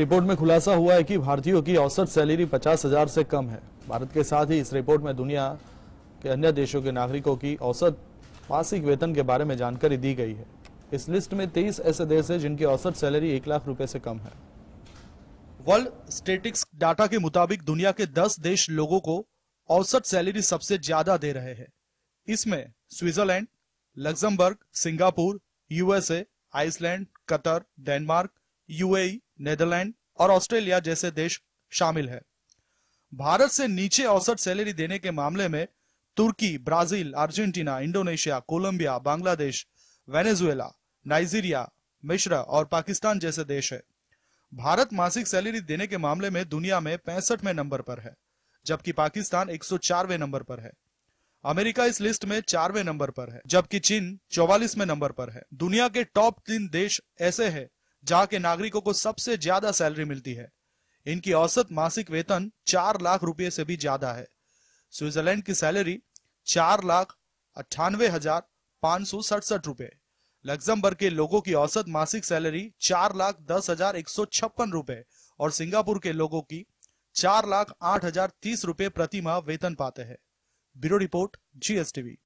report में खुलासा हुआ है कि भारतीयों की औसत सैलरी पचास हजार से कम है भारत के साथ ही इस रिपोर्ट में दुनिया के अन्य देशों के नागरिकों की औसत मासिक वेतन के बारे में जानकारी दी गई है इस लिस्ट में तेईस ऐसे देश हैं जिनकी औसत सैलरी एक लाख रुपए से कम है वर्ल्ड स्टेटिक्स डाटा के मुताबिक दुनिया के दस देश लोगों को औसत सैलरी सबसे ज्यादा दे रहे हैं इसमें Switzerland Luxembourg Singapore USA Iceland Qatar Denmark UAE, Netherland e, और ऑस्ट्रेलिया जैसे देश शामिल है भारत से नीचे औसत सैलरी देने के मामले में तुर्की Brazil Argentina Indonesia Colombia Bangladesh Venezuela Nigeria मिश्र और पाकिस्तान जैसे देश है भारत मासिक सैलरी देने के मामले में दुनिया में पैंसठवें नंबर पर है जबकि पाकिस्तान एक नंबर पर है अमेरिका इस लिस्ट में चारवें नंबर पर है जबकि चीन चौवालीसवें नंबर पर है दुनिया के टॉप तीन देश ऐसे हैं जहां के नागरिकों को सबसे ज्यादा सैलरी मिलती है इनकी औसत मासिक वेतन चार लाख रुपए से भी ज्यादा है स्विट्जरलैंड की सैलरी चार लाख अट्ठानवे हजार पांच सौ सड़सठ रुपए लग्जमबर्ग के लोगों की औसत मासिक सैलरी चार लाख दस हजार एक सौ छप्पन रुपए और सिंगापुर के लोगों की चार लाख आठ हजार तीस रुपए प्रति माह वेतन पाते हैं ब्यूरो रिपोर्ट जीएसटीवी